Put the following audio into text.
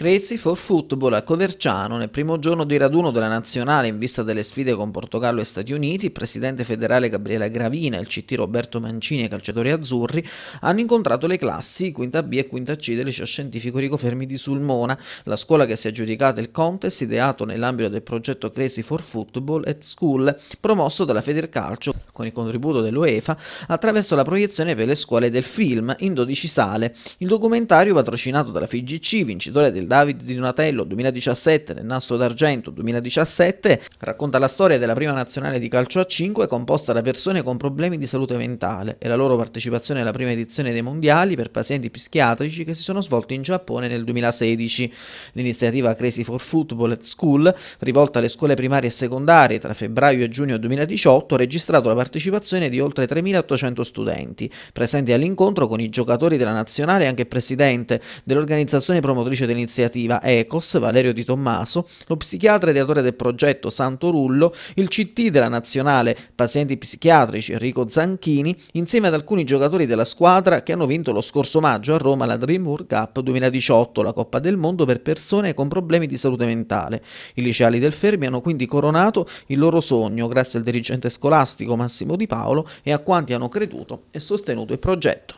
Crazy for Football a Coverciano nel primo giorno di raduno della nazionale in vista delle sfide con Portogallo e Stati Uniti, il presidente federale Gabriele Gravina e il CT Roberto Mancini e i calciatori azzurri hanno incontrato le classi quinta B e quinta C del liceo scientifico Rico Fermi di Sulmona, la scuola che si è aggiudicata il contest ideato nell'ambito del progetto Crazy for Football at School, promosso dalla Federcalcio con il contributo dell'UEFA attraverso la proiezione per le scuole del film in 12 sale. Il documentario patrocinato dalla FIGC, vincitore del David Di Donatello 2017 nel Nastro d'Argento 2017 racconta la storia della prima nazionale di calcio a 5 composta da persone con problemi di salute mentale e la loro partecipazione alla prima edizione dei mondiali per pazienti psichiatrici che si sono svolti in Giappone nel 2016. L'iniziativa Crazy for Football at School, rivolta alle scuole primarie e secondarie tra febbraio e giugno 2018, ha registrato la partecipazione di oltre 3.800 studenti, presenti all'incontro con i giocatori della nazionale e anche il presidente dell'organizzazione promotrice dell'iniziativa iniziativa ECOS, Valerio Di Tommaso, lo psichiatra ed autore del progetto Santo Rullo, il CT della Nazionale Pazienti Psichiatrici Enrico Zanchini, insieme ad alcuni giocatori della squadra che hanno vinto lo scorso maggio a Roma la Dream World Cup 2018, la Coppa del Mondo per persone con problemi di salute mentale. I liceali del Fermi hanno quindi coronato il loro sogno grazie al dirigente scolastico Massimo Di Paolo e a quanti hanno creduto e sostenuto il progetto.